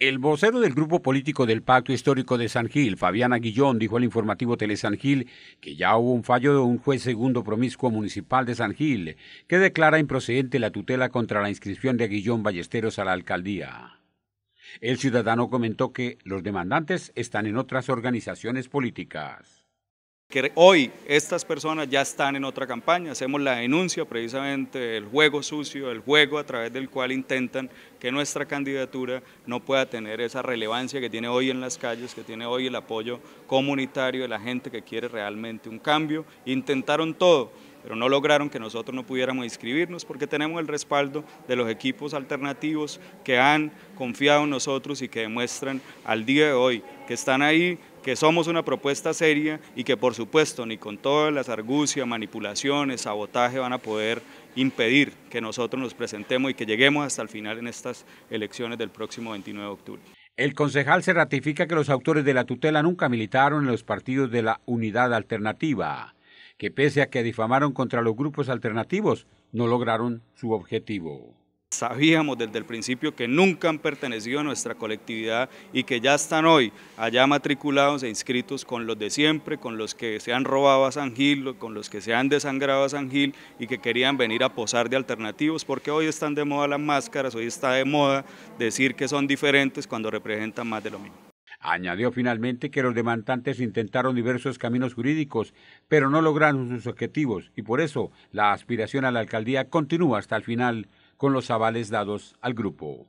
El vocero del grupo político del Pacto Histórico de San Gil, Fabiana Guillón, dijo al informativo Tele San Gil que ya hubo un fallo de un juez segundo promiscuo municipal de San Gil que declara improcedente la tutela contra la inscripción de Aguillón Ballesteros a la alcaldía. El ciudadano comentó que los demandantes están en otras organizaciones políticas que hoy estas personas ya están en otra campaña, hacemos la denuncia precisamente del juego sucio, el juego a través del cual intentan que nuestra candidatura no pueda tener esa relevancia que tiene hoy en las calles, que tiene hoy el apoyo comunitario de la gente que quiere realmente un cambio. Intentaron todo, pero no lograron que nosotros no pudiéramos inscribirnos porque tenemos el respaldo de los equipos alternativos que han confiado en nosotros y que demuestran al día de hoy que están ahí que somos una propuesta seria y que por supuesto ni con todas las argucias, manipulaciones, sabotaje van a poder impedir que nosotros nos presentemos y que lleguemos hasta el final en estas elecciones del próximo 29 de octubre. El concejal se ratifica que los autores de la tutela nunca militaron en los partidos de la Unidad Alternativa, que pese a que difamaron contra los grupos alternativos, no lograron su objetivo sabíamos desde el principio que nunca han pertenecido a nuestra colectividad y que ya están hoy allá matriculados e inscritos con los de siempre, con los que se han robado a San Gil, con los que se han desangrado a San Gil y que querían venir a posar de alternativos, porque hoy están de moda las máscaras, hoy está de moda decir que son diferentes cuando representan más de lo mismo. Añadió finalmente que los demandantes intentaron diversos caminos jurídicos, pero no lograron sus objetivos y por eso la aspiración a la alcaldía continúa hasta el final con los avales dados al grupo.